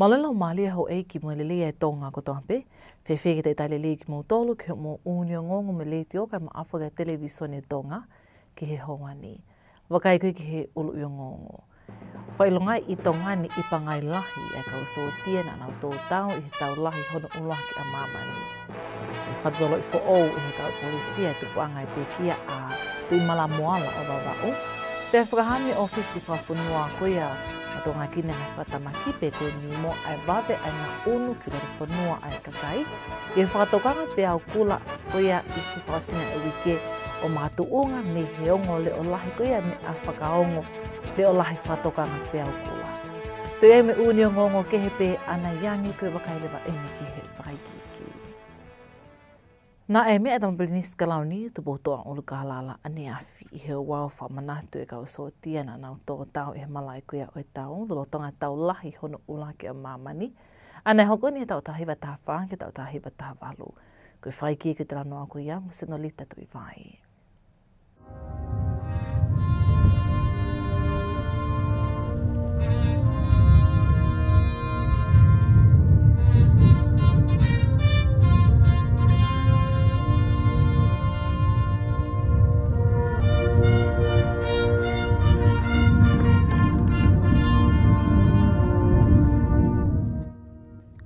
Malala o Māli e ho e ki mwe lelea e tōnga ko tō hape. Fe whege te tāle lea ki mō tōlu ki mō unio ngongo me lea tio kai ma awhaka televisione e tōnga ki he hoa ni. Wakai kui ki he ulu i ngongo. Whailonga i tonga ni i pangai lahi e ka uso o tiena na tau tau i he tau lahi hono uloha ki a māma ni. E whadolo i fo'o i he tau polisia e tupu pe kia a tui mala moala o wawau. Pea whakahami ofisi whafunua koia ia tonga kine hai whatamaki pe koe ni mo ai wawe ai ngā onu ki rari whanua ai kakai. E whakatokanga pe au kula koea i ki whaosinga e wike o mātu onga me he ongo le o lahi koea me a whakaongo le o lahi whatokanga pe au kula. Tu e me uni ngongo ke he pe ana yangi koe wakai lewa e me ki he whaiki. Nā e mea e tamabili ni Skalauni, tu bōtoa o Lukahalala, ane afi i he wao whamanatu e kau so tiana nau tō tau e malai kuia o e tau, lolo tonga tau lahi hono ula ke o mamani. Anei hoko ni e tau tahiwa taha whaa ke tau tahiwa taha walu. Koe whai ki e ku tala noa kuia, musino tui vai.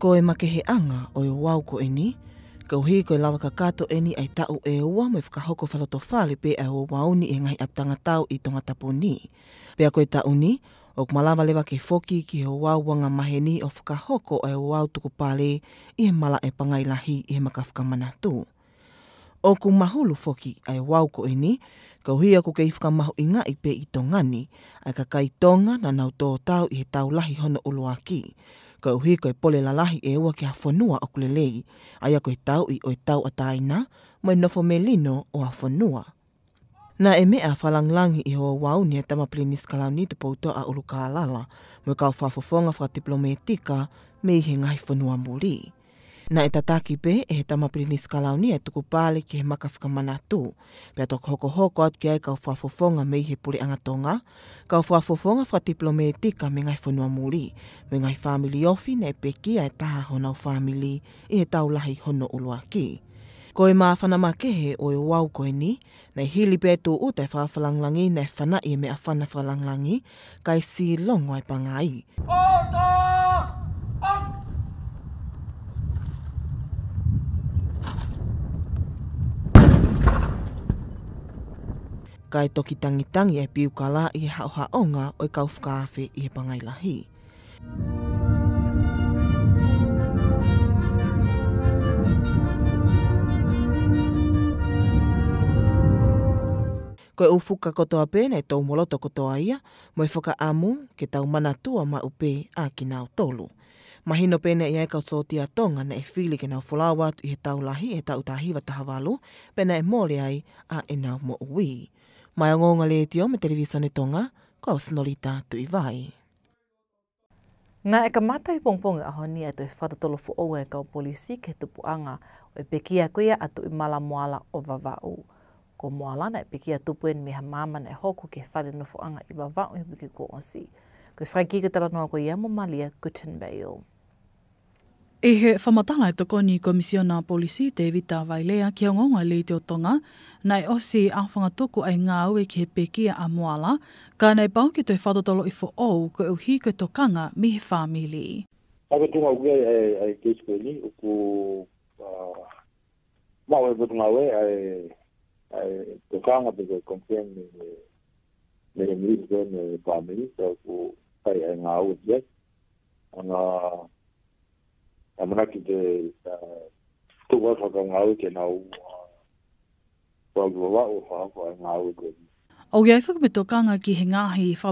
ko e make he anga o e wau ko e ni, ka uhi ko e lawa ka kato e ni ai tau e ua mai whakahoko whaloto whale pe ai o wau ni e ngai aptanga tau i tonga tapu ni. Pea ko e tau ni, o kumalawa lewa ke foki ki he wau wanga mahe ni o whakahoko ai o wau tuku pale i he mala e pangai lahi i he maka whakamana tū. O ku foki ai wau ko e ni, ka uhi ako ke i whakamahu inga i pe i tongani, ai ka kai na nau tau i he tau lahi hono uluaki. ki kau hui koe pole lalahi e ua kia whanua o kulelei, aia koe tau i oi tau a taina, mai nofo me lino o a whanua. Na e mea whalanglangi i hoa wau nia tama plini skalau tu pouto a ulu ka alala, mo kau whafofonga whatiplometika me ihe ngai whanua muri. Na e tataki pe, e he tamapirini skalauni e tuku pāle ki he maka whakamana tū. Pea tōk hoko hoko atu ki ai kau whafofonga me i he puri angatonga, kau whafofonga whatiplome e tika me ngai whanua mūri, me ngai family ofi ne e peki ai taha honau family i e he taulahi hono ulua ki. Ko e mā whanama kehe o e wau koe ni, nei hili pe tō u te whawhalanglangi nei whana i me a whanawhalanglangi, kai si longo e pangai. Oh, kai toki tangi tangi e piu kala i he haonga o ngā oi kauwhakaafe i he pangai lahi. Koe ufuka kotoa pēne tō moloto kotoa ia, moi whaka amu ke tau manatua ma upe a ki nao tolu. Mahino pēne ia e sotia sōtia tonga na e whili ke nao wholawatu i he tau lahi e tau tahiva taha walu, pēne e mōle ai a e nao mo ui. Mai o ngonga le tio me televisione tonga, ko au sinolita tu i vai. Ngā e ka mata e pongponga aho ni atu e whatatolo fu oue ka o polisi ke tupu anga o e peki a kuia atu i mala moala o vavau. Ko moala na e peki a tupu en miha mama na e hoku ke whare nufu anga i vavau i e wiki ko onsi. Ko i whaiki ke tala noa ko i amu malia Guten Bale. E he whamatala e tokoni komisiona polisi te evita vailea ki o ngonga leite o tonga, nai osi awhanga tuku ai ngā ue ki he pekia a moala, ka nei pau ki tui whadotolo i fo ou ko e au hi ko to kanga mi he whamili. Awe tunga ue ai keisiko ni, uku mawe butunga ue ai to kanga pe koe me me he mili ko me whamili, so uku pai ai ngā ue tia, anga amana ki te tuwa whaka ngā ue ke nā ua. O ia ifu kumito kanga ki he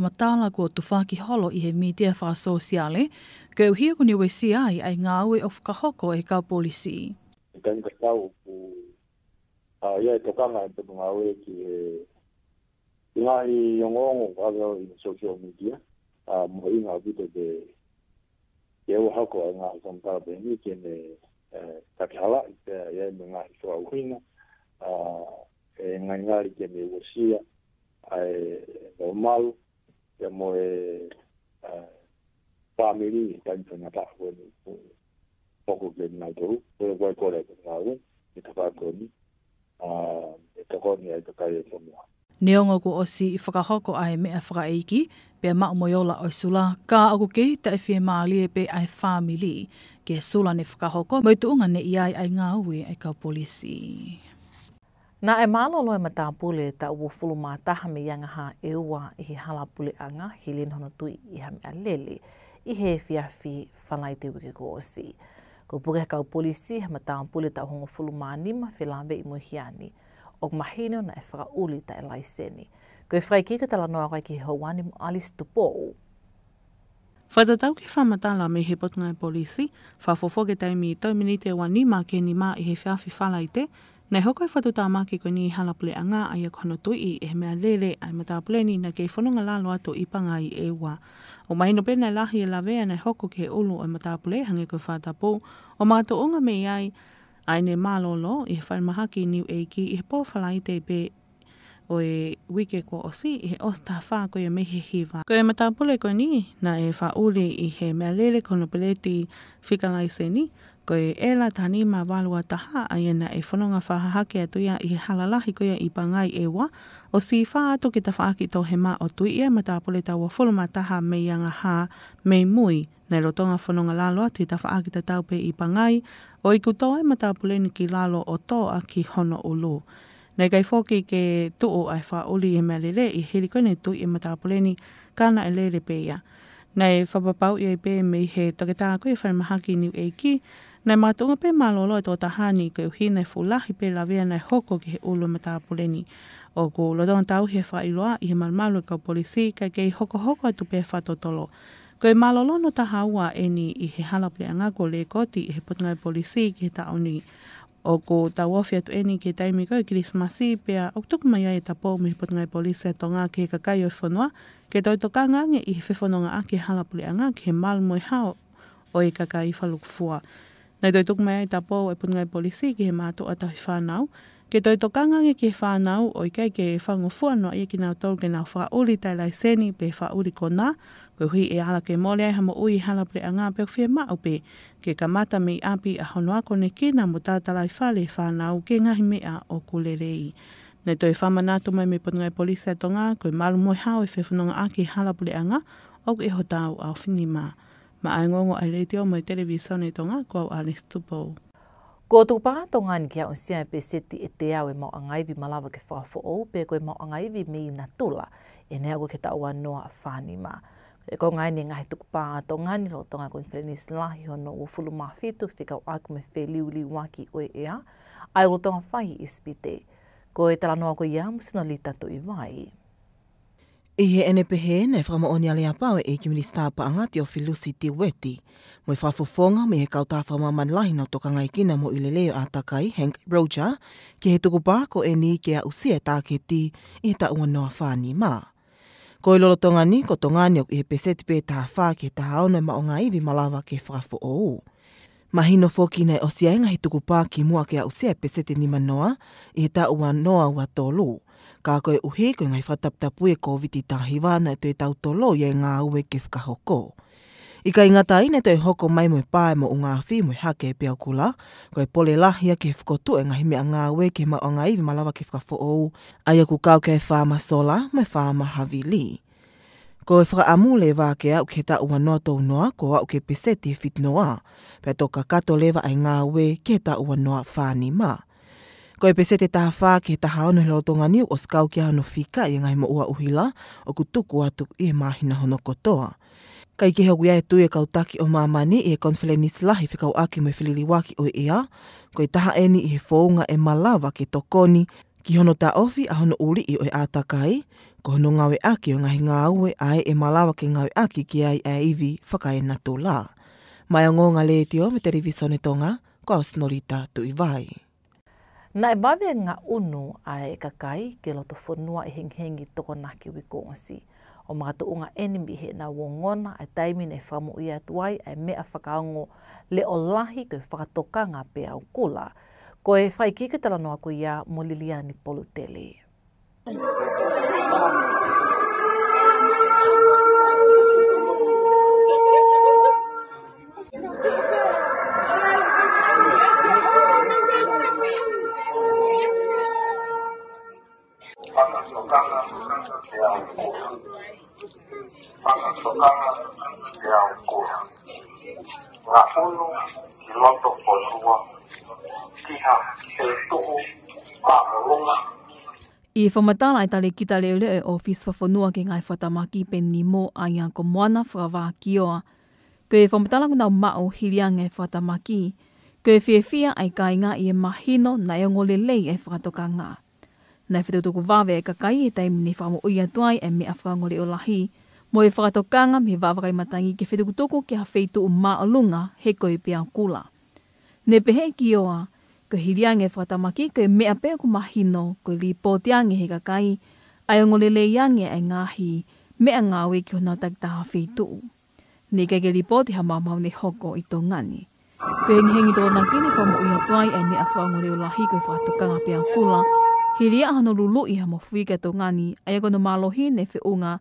mata la ko tu ki holo i he media wha sosiale, ke ko ni we si ai ai ngā ue o whakahoko e ka polisi. Tenka tau ku a ia i to e tuku ngā ue ki he ngāhi yongongo social media a mo i ngā e o hako a ngā whamatāla pēni kene takihala i te ia i ngāhi soa uhina e ngangari ke me wosia e e a e normal ke mo e family ta ni tonya ta ko ni poko ke na to ko ko ko le ko na ko ni ta ba ko ni a e ta ni a ta ka ye ko mo Neongo ko o si i whakahoko ai mea whakaiki, pe a mao moiola o sula, ka aku kei ta e whie maalie pe ai whamili, ke sula ne whakahoko, mai tuunga ne iai ai ngā ue ai ka polisi. Nā e māloloi ma tā pule ta ua fulu mā taha me ianga hā e ua i hi hala pule anga hi lin hona tui i hami a lele i he fi whanai te wiki ko osi. Ko puke kau polisi ha ma tā pule ta hongo fulu mā nima fi lambe i muhiani o ok mahino na e whaka uli ta e lai seni. Ko e whai kika tala noa rai ki he hawani mo Alice Tupou. tau ki whamatala me he potunga e polisi, whafofoge taimi i tau miniti e wanima ke ni mā i he whiawhi whalaite, Nei hokoi fatu tā māki ko ni halapule a ngā ai a kono tui i e mea lele ai mata pleni na kei whanunga lalo ato i panga i e wā. O mahino pēna lahi e lawea nei hoko ke ulu ai mata pule hangi ko fata pō o mātu unga me ai ai ne mālolo i he whanumaha ki niu eiki i he pōwhala i te pē o e wike ko o si i he osta wha ko me he hiva. Ko e mata pule ko ni na e wha uri i he mea lele kono pleti whikalai se ni. Ko ko e ela tani ma walua taha a yena e whanonga whahahake atu ia i halalahi ko ia i pangai e wa o si wha ato ki ta whaaki tau he ma o tui ia ma ta apole tau a wholuma taha me ianga ha me mui nei rotonga whanonga lalo atu i ta whaaki ta tau pe i pangai o i kutoa ma ta apole ni ki lalo o to a ki hono ulu. Nei kai fōki ke tuu ai wha uli e me lele i hiri koine tui e matapuleni kāna e lele pēia. Nei whapapau i ai pe me he toketā koe whanamahaki niu eiki, Nei mātunga pe malolo e tō tahani ke uhi nei fulahi pe la vea nei hoko ki he ulu me tāpuleni. O ko lo don tau he wha iloa i he malmalu e ka polisi ka kei hoko hoko atu pe whatotolo. Ko e malolo no taha ua e ni i he halapre anga ko le koti i he putunga i polisi ki he tauni. O ko tau ofi atu e ni ki he taimi koe Christmasi pe a oktuku mai e tapo me he putunga i polisi ato e ngā ki he kakai o whanua ke tau to kanga i he whewhanonga a ki halapre anga ki he malmo i hao o e kakai i whalukfua. Na toi tuku mea i tapo e punga i polisi ki he mātou a tahi whānau. Ke toi to ki he whānau o i kei ke whango fuanua i e ki nau tolu ke nau whauri tai lai seni pe whauri ko nā. Koe hui e ala ke mole ai hama ui hala pre a ngā peo whia mao pe. Ke ka mata mei api a honua kone ne ki nā mo tātalai whale whānau ke ngahi himea o kulerei. Nei toi whamana tu mai me punga i polisi a tonga koe malu moi hao i e whewhanonga aki hala pre a ngā. Ok e hotau au finima ma aingongo ai leite teo mai televisione tonga ko au Alice Tupo. Ko tu pa to ngan kia o sia e pe seti e te awe mo angai vi malawa ke fa o pe ko mo angai vi me na tula e ne ago ke ta wa no a ma e ko ngai ni ngai tu pa to ngan ro to ngai ko frenis la hi ho o fulu ma fi tu fi ka ak me fe e li uli wa ki ai roto to fa hi ispite ko e tala no ko ia mo sino li ta to i vai I he ene pehe ne whakama o nia lea pau e kimiri stā paanga te o filusi te weti. Moi whafofonga me he kautā whama manlahi no tokanga ngai kina mo ileleo a takai Hank Roger ki he tuku pāko e ni kia usia e tā ke ti i he taua noa whāni mā. Ko i lolo tonga ni, ko tonga ni o i he peseti pē taha whā ke taha ono e ma o ngā iwi malawa ke whafo o u. Mahino fōki nei o siainga he tuku pā ki mua kia usia e peseti ni manoa i he taua noa wa tōlu ka koe uhi koe ngai whataptapu e COVID-19 wana e te tau tolo i e ngā ue ke whakahoko. I ka ingata ine te hoko mai mo pae mo unga fi mo hake e pia kula, koe pole lahi a ke whakotu e ngahi mea ngā ue ke ma o ngā iwi malawa ke whakafo a ia ku kau kei whāma sola mo whāma havili. Ko e whaka amu le wākea u ke ta ua noa tau noa ko a uke peseti te fit noa, pe toka kato lewa ai ngā ue ke ta ua noa whāni maa. Ko e pese te taha whā ke taha ono he loto ngani o skau ki ahano whika i ngai mo ua uhila o ku tuku atu i e mahina hono kotoa. Ka ke hau ia e tui e kautaki o mamani i e konfile nislahi whikau aki mo e whililiwaki o ea, ko e taha eni i he fōunga e malawa ke tokoni ki hono ta ofi a hono uri i o e atakai ko hono ngawe aki o ngahi ngā ue ae e malawa ke ngawe aki ki ai a iwi whakai na tō lā. Mai o ngō ngā leetio me te rivisone tonga, ko au snorita tu i vai. Na e wawe ngā unu a e kakai ke loto whanua e henghengi toko nā ki wiko ngasi. O mga to unga enimi he na wongona a taimi nei whamu i atuai a me whakaongo le o lahi koe whakatoka ngā pe au kula. Ko e whai kikitala noa ko ia mo Liliani Polutele. ulanga te au ono ki loto po rua, ki ha te tuhu mā marunga. I whamatala i tale ki tale ole e Office for Whanua ke ngai whatamaki pe ni mō a Ianko Moana whawā kioa. Ko e whamatala kuna mao hiriang e whatamaki, ko e whiawhia ai kainga i e mahino na e ngole lei e whakatoka ngā. Nei whetutoko wawe e kakai e taimini whamo uia tuai e me a whangore o lahi, Mo e whakatokanga me wawakai matangi ke whetukutoko ke hawheitu o maalunga he koe pia kula. Ne pehe ki oa, ka hiriange whakatamaki ke mea pea ku mahino ko li pōtiange he kakai, ai o ngolele iange ai ngahi mea ngāwe ki hona takita hawheitu. Ne kei ke li pōti ha mamau ne hoko i tō ngani. Ko hengi hengi tō nāki ne whamu i hatuai ai mea whaa ngoreo lahi ko i whakatokanga pia kula, hiria ahano lulu i hamo ke tō ngani ai akono malohi ne whiunga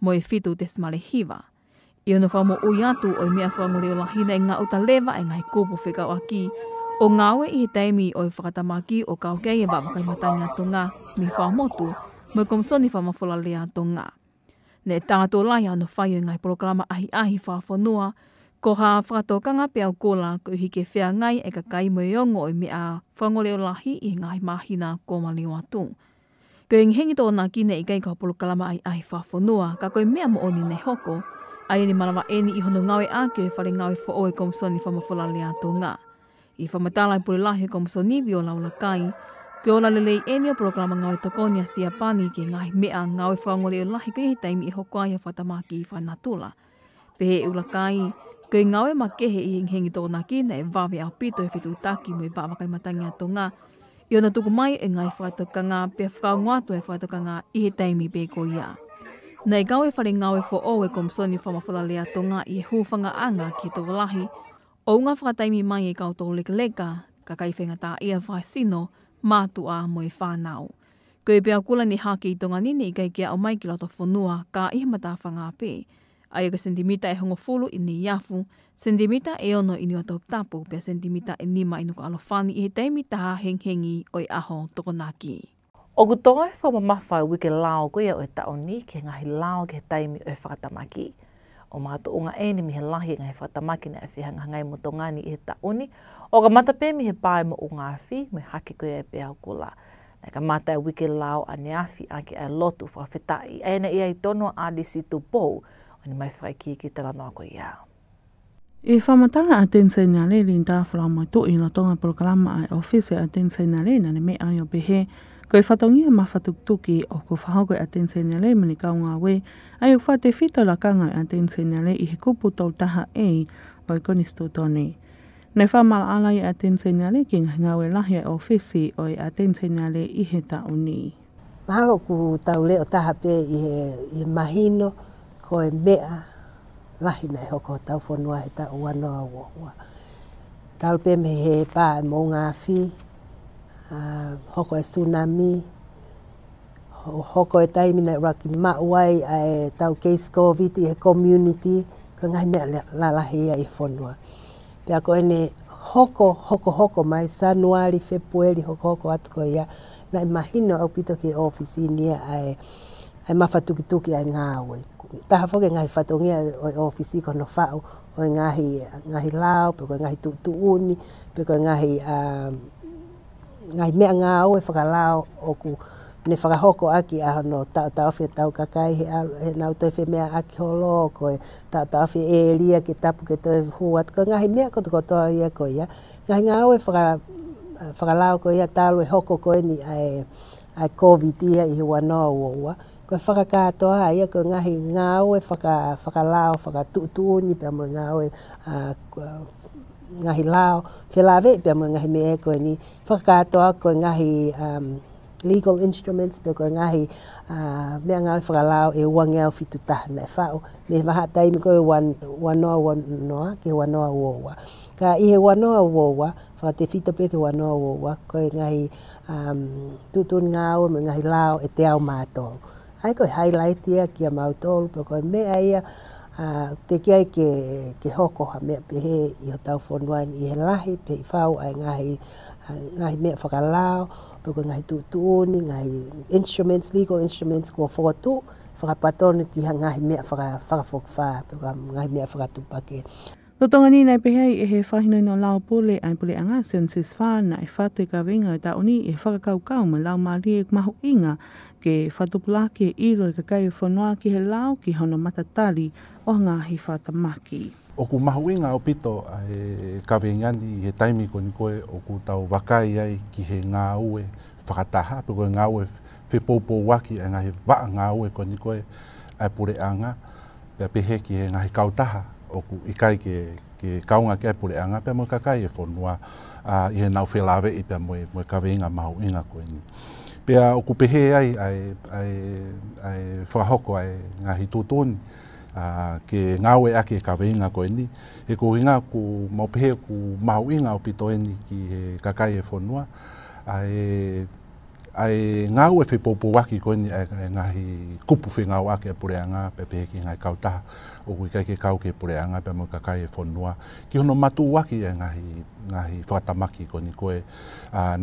mo fitu te smale hiva. I ono whamo ui atu o i mea whamo reo lahina i ngā uta lewa e ngai kōpu whekau aki. O ngāwe i he teimi o i whakatamaki o kaukei e wapakai matanga tō ngā, mi whamotu, mo komsoni whamafola lea tō ngā. Ne tātō lai ano whai o ngai programa ahi ahi whawhanoa, ko hā whakatokanga pe au kōla ko i whea ngai e ka kai mo i ongo i mea whamo reo lahi i ngai mahina kōmaliwa tōngu koe ngi hengi tōna ki nei kai kua pulu kalama ai ai whawhonua, ka koe mea mo oni nei hoko, ai ni marama eni i hono ngawe ake whare ngawe wha oe komisoni whamawhola lea tō ngā. I whamatalai pulu lahi komisoni vi o laula kai, Kia ora le lei eni o programa ngawe tokonia si a pani ki ngahi mea ngawe whaongore o lahi kai teimi i hoko ai a whatamaki i whanatula. Pehe e ula kai, kai ngawe ma kehe i hengi tōna ki nei vawe au pito e whetu taki mui vawakai matangia tō ngā, i ona tuku mai e ngai whaitokanga pe whakaungoato e whaitokanga i he taimi pe ko ia. Nei gau e whare ngau e o e komsoni whamawhala lea tonga i e hūwhanga anga ki tō lahi, o unga whakataimi mai e kau tō leka leka, ka kaiwhenga tā ia whae sino, mātu a moe whānau. Koe pia kula ni hāki i tonga nini i kai kia o mai ki loto whanua ka ihmata whanga pe ai ga sentimita e hongo fulu i ni yafu, sentimita e ono i ni wa tau tapu pia sentimita e nima i nuka alofani i he teimi taha heng o i aho tokonaki. O ku e whama mawhau e wike lao ko ia o e tao ni ke ngahi lao ke he teimi o e whakatamaki. O mātu o ngā eni mi he lahi e ngā he whakatamaki na e whihanga ngai mo tō ngāni i he tao ni, o ka matape mi he pāe mo o ngā whi me hake ko ia e pēhau kula. Na ka mātai wike lao a ne awhi a ke a lotu whawhetai. Aena ia i tono a desi tu pou, ni mai whai ki ki tala noa koe ia. E whamataka a Tensei Nga Le li nda whalama tō i na programma ai ofise a Tensei Nga Le na ne me ai o pehe, koe whatongia ma whatuktuki o ko whahaukoe a Tensei Nga Le mani kaunga we, ai o whate whita la kanga a Tensei Nga Le i he kupu tau taha e i konistu tōne. Nei whamala alai a Tensei Nga Le ki ngā we lahi ai ofise o i a Tensei Nga Le i he tau ni. Mahalo ku tau leo taha pe i he, i he mahino, koe mea lahi nei hoko tau whanua he tau wanoa ua ua. Talpe me he pā e mō ngā uh, hoko e tsunami, hoko e taimina nei raki mauai a e tau case COVID e community, ko ngai mea la lahi ia i whanua. Pea koe ene hoko, hoko, hoko mai, sanuari, februari, hoko, hoko atu ko ia, nai mahino au pito ki ofisi ni ai, ai mafatukituki ai ngā ui taha foke ngahi whatongia o ofisi ko no fao o ngahi, ngahi lao, pe koe ngahi tutu uni, pe ko ngahi, uh, ngahi mea ngā au e whakalao o ku ne whakahoko aki a no ta ta ofe tau kakai he, he nau toi whi mea aki holo ko e ta ta ofe e lia ki tapu ki toi huat ko ngahi mea koto kotoa ia ko ia ngahi ngā au e whaka, whakalao ko ia talo e hoko ko ni a a COVID ia i hewa noa ua ua. Ko e whakakātoa hai, ko e ngahi ngāo e whaka, whakalao, whakatutuo ni pia mo ngāo e ngahi lao. Whelawe pia mo ngahi me e koe ni whakakātoa ko e ngahi um, legal instruments, pia ko e ngahi uh, mea ngāo e whakalao e ua ngāo fitu tahana e whao. Me maha taimi koe wan, wanoa wanoa ke wanoa ua. ua ka ihe wanoa uowa, wha te fito peke wanoa uowa, koe ngahi um, tutun ngāo, me ngahi lao e te ao mātou. Ai koe highlightia kia mautolu, pe koe mea ia, uh, te kiai ke, ke hoko ha mea pehe i ho tau fonuain i he lahi, pe i whau ai ngahi, uh, ngahi mea lao, pe koe ngahi tūtūni, ngahi instruments, legal instruments, ko kua whakatū, whakapatonu ki ha ngahi mea whakafokwha, pe koe ngahi mea whakatūpake. Totonga ni nei pehea i he whahina no lao pole ai pole anga sensis sis wha na e whatu ka venga ta uni e whakakau kau ma lao maari e maho inga ke whatupula ki e roi i ka kai o whanoa ki he lao ki hono matatari o ngā hi whatamaki. O ku maho inga o pito a e ka ni i he taimi ko koe o ku tau wakai ai ki he ngā ue whakataha pe koe ngā ue whepopo waki a ngā he waa ngā ue ko koe ai pole anga pe pehe ki he ngā he kautaha oku i kai ke, ke kaunga ke apure anga pe mo kakai e whonua uh, i he nau whelawe i pe mo mo e kawe inga mahu inga koe ni. Pe a oku pehe ai, ai, ai, ai hoko ai ngahi tūtoni uh, ke ngawe ake e kawe inga koe ni. He ko inga ku maupehe ku mahu inga o pito e ki he kakai e whonua. Ai, e, ai ngā ue whi pōpō waki koe ni ai ngāhi kupu whi e ngā wāke a pure anga pe pe ki ngai kautaha o kui kai ke kau ke pure anga pe mō kakai e whonua ki hono matu waki e ngāhi ngāhi whakatamaki koe ni koe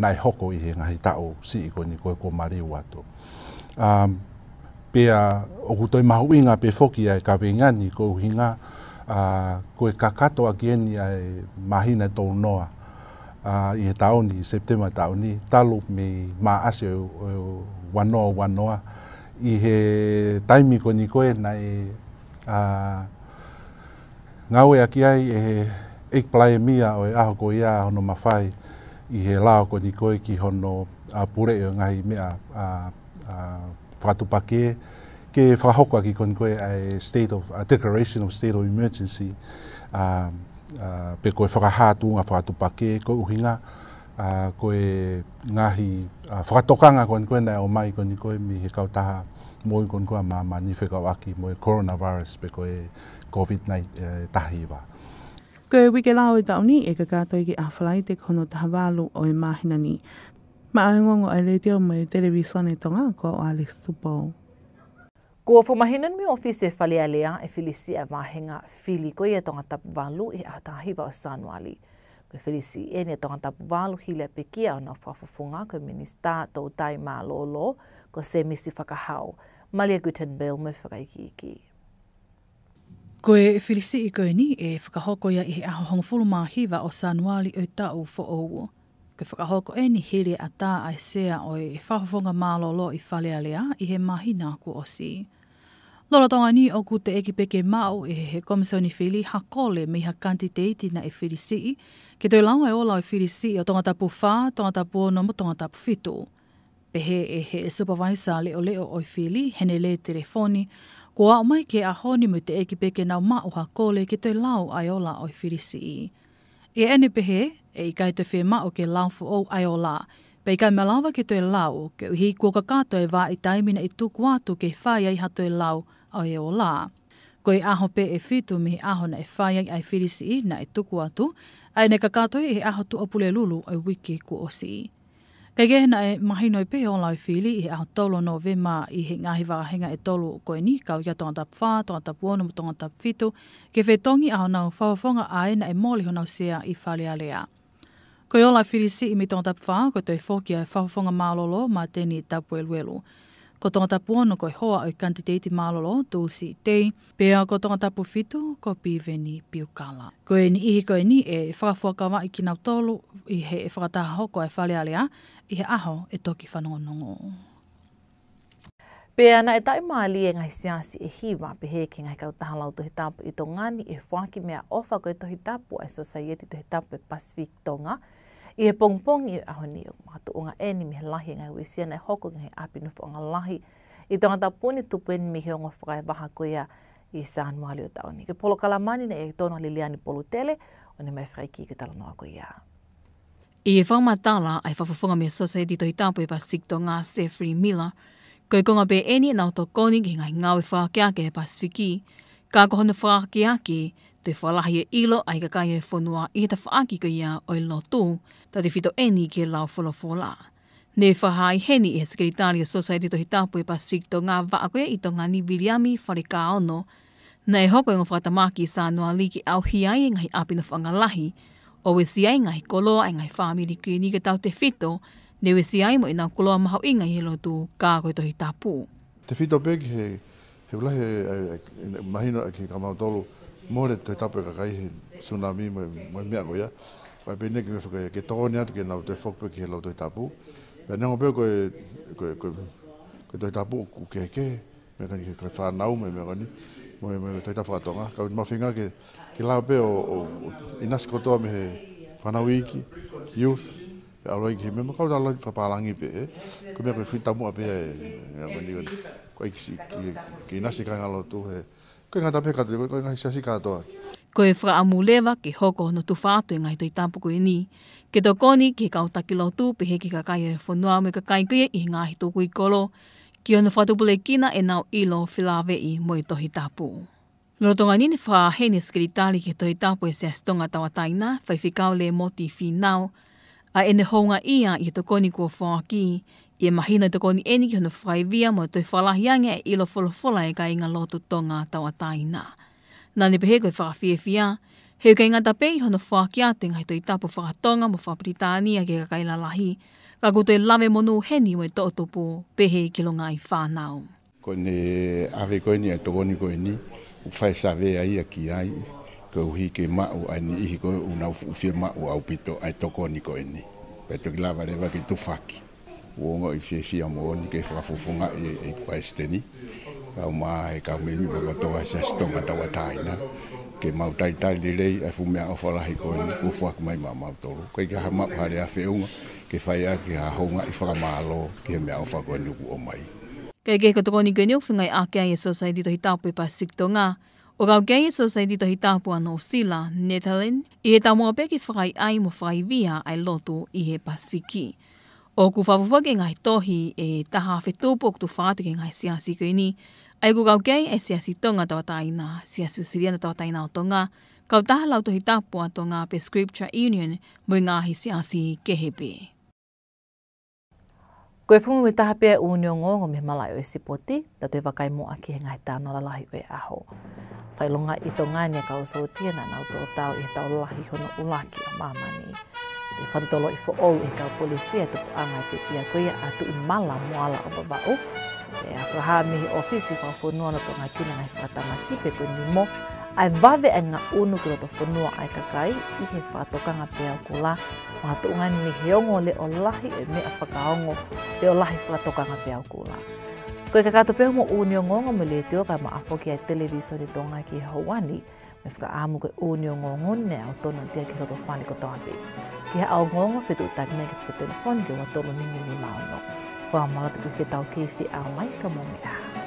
nai hoko i he ngāhi tau si i koe ni koe ko mari watu um, pe o kutoi mahu i ngā pe whoki ai ka vingani ko hinga, koe kakato a kieni ai mahina tō noa uh, i he tauni, i September tauni, talo me mā ase o, o wanoa I he taimi ko ni koe na e uh, ngaue aki ai e he ek plai mia o e aho ko ia hono mawhai i he lao ko ni koe ki hono a pure o e ngahi mea a, a, a ke whakahoko ki ko ni koe a, state of, declaration of state of emergency um, uh, pe koe whakahātu ngā whakatu pake, koe uhinga, uh, koe ngahi uh, whakatokanga koe nikoe nai o mai koe nikoe mi he kautaha moi koe nikoe mā mā ni whekau aki moi coronavirus pe koe COVID-19 e, eh, tahi wā. Koe wike lau i tauni e ka kātoi ki awhalai te kono tahawalu o e mahinani. Ma aungongo e le teo mai televisione tonga ko Alex Tupou. Ko fo mahinan me ofise e fale alea e filisi a wahenga fili ko ia e tonga tap walu e i a tahi wa Ko e filisi e ni tonga tap walu hile pe kia o na whafafunga ko minista tau tai ma lolo ko se misi whakahau. Malia Bell me whakaiki iki. Ko e filisi i koe ni e whakahoko ia i he aho hongfulu ma hiwa o sanwali o tau fo ouo. Ko whakahoko e ni hele a tā ai sea o e whahofonga mālolo i whalealea i he mahi nāku o si. Lora tonga ni o kute eki peke mau e he komisoni whili ha kole mi ha kanti teiti na e whiri sii. Ke toi langa e ola e whiri sii o tonga tapu whā, tonga tapu ono mo tonga tapu fitu. he e he e supervisor leo leo o i whili, hene le telefoni, ko a mai ke a honi mu te eki peke nau mau hakole ke toi lau ai ola o i whiri sii. E ene pe he e i kai te whi ke lau fu o ai ola, Pei kai me lawa ki toi lau, ke uhi kua ka e wā i taimina i tuku atu ke whāia i hatoi lau, oe o la. Koe aho pe e fitu mihi aho na e whaiai ai whirisi i na e tuku atu, ai ne kakatoi e aho tu apule lulu o wiki ku osi. Kei gehena e mahinoi pe o lau e whili i he aho tolo no vema i he ngahi wāhenga e tolo koe ni kau ia tonga tap whā, tonga tap wono, tonga tap whitu, ke whetongi tongi aho nau whawawonga ai na e moli hona sea i whalea lea. Koe o lau whili si i mi tonga tap whā, koe tui fōkia e whawawonga mālolo ma tēni tapu ko tonga tapu ono ko hoa o kanti te malolo tu si tei, pea ko tonga tapu fitu ko piveni piukala. Ko e ni ihi ko e ni e whakafua kawa i kina tolu i he e whakataha hoko e whalealea i he aho e toki whanongo nongo. Pea na e tai maali e ngai siasi e hiwa pehe ki ngai kautaha lau tohi tapu i tongani e whaki mea ofa koe tohi tapu e sosayeti tohi tapu e Pacific Pacific Tonga. I he pongpongi e aho ni mātu o ngā e ni mihe lahi ngai wisi anai hoko ngai api nufu o ngā lahi. I tō ngā tāpuni tupu e ni mihe o ngā whakai waha kuia i sān mwali o tāoni. Ke polo kalamani na e tōna li liani polo tele o ni mai whakai ki ki tala noa kuia. I e whaoma tāla ai whafafunga me sosai di tohi tāpu e pa sikto ngā Stephanie Miller. Koe konga pe eni e nau tō koni ki ngai ngāwe whakiake e pa sviki. Kā kohona whakiake, te whalahi e ilo ai ka kai e whanua i te whaaki ka ia o i lotu, ta te whito eni ke lau wholofola. Ne whahai heni e Sekretari of Society to Hitapu e Pasifik to ngā waakwe i to ngani Viriami Whareka Ono, na e hoko e ngā whatamaki sa noa li au hi ai e ngai apina whangalahi, o we si ai ngai koloa e ngai whamiri ki ni ke tau te whito, ne we si ai mo i ngā koloa maho i ngai helo tu koe to Hitapu. Te whito pek he, he wala he, he, he, he, he, he, mo le te tapu ka kai tsunami mo mo mea ko ya pa pe ne ke me fuka ke to ke na te fok pe ke lo te tapu pe ne ngope ko ko ko ko te tapu ku ke ke me ka ni ka fa na u me me ka ni mo me te tapu ka tonga ka ma finga ke ke la pe o inas ko to me fa na wiki youth Alo ki me ka ta la fa pa langi pe ko me pe fu tamu ape ya ko ni ko ki ki na si ka ngalo tu he koe ngā tapeka te, koe ngā hisiasi kātoa. Koe whakaamulewa ke hoko no tu whātu e ngai tui tāpuku e ni. Ke tō koni ke kau taki lau tū pehe ki ka kai e whanua me ka kai kia i ngā hito kui kolo. Ki ono whatupule kina e nau ilo whilawe i moi tohi tāpū. Lorotonga nini whaa hei ni skiritari ke tohi tāpū e se astonga tawatai nā, whaifikau le moti whi nāo, a ene honga ia i to koni kua whaaki. I e mahina to koni eni ki hana whai mo tui whalahianga e ilo wholawhola e ka inga loto tonga tawa taina. Nā pehe koe whaafiewhia, heu ka inga tapei hono hana whaaki a tinga i tui tapu whakatonga mo whapritania ke ka kaila lahi, ka kutoi lawe monu heni mo i to otopo pehe ki longa i whanau. Koine ave koini e to koni ni, u whaisa vea ia ki ai, ko hi ke ma u ani hi ko una fu fi ma u au pito ai to ko ni ko ni pe to la vale va ke tu faki wo ngo i fi fi mo ni ke fa fu fu nga e e pa este ni ka ma e ka me ni ko to asa sto ma ta wa ta ina ke ma utai tai li lei e fu me au fa la hi ko ni ku fa mai ma ma to ko ke ha ma pa le a fe u ke fa ya ke ha ho nga i fa ma lo ke me au fa ko ni ku o mai Kei kei katoko ni ngai ufingai ake ai e sosai dito hitau pe pasik to ngā, O kau kei so sei dito hi tapu ano sila, Netherlands, i he tamua peki whakai ai mo whakai via ai loto i he Pasifiki. O ku whawhawake ngai tohi e taha whetupo kutu whātuke ngai siasi kui ni, ai ku kau kei e siasi tonga tawa taina, siasi wasiriana tawa taina o tonga, kau taha lau tohi tapu ato ngā pe Scripture Union mo ngā hi siasi kehepe. Music Ko e fumu me taha pia unio ngō ngō me malai o e sipoti, tato e wakai mō aki he ngai tāno la lahi o e aho. Whailonga i tō ngā nea kau sō tia nā nau tō tau i he tau lahi hono ulaki a mamani. Te whatatolo i fo ou e kau polisia e tupu angai te kia koe a atu i mala moala o babau. E a whaha mihi ofisi whafu nuana tō ngā kina ngai whatanga ki pe koe ni mō, ai vave ai ngā unu ki roto whanua ai kakai i he whātokanga te au ko la. Mā tu ngani ni he ongo le o lahi e mea whakaongo le o lahi whātokanga te au ko la. Koe ka kato pehumo unio ngongo me le teo kai ma afoki ai televiso ni tonga ki Hawani me whaka āmu koe unio ngongo ne au tono tia ki roto whāni ko tāpi. Ki ha au ngongo whetu utak me ki whika telefoni ki wa tono ni mini maono. Whāmala tuku ki tau kēwhi au mai ka mō mea. Whāmala tuku ki tau kēwhi au mai ka mō mea.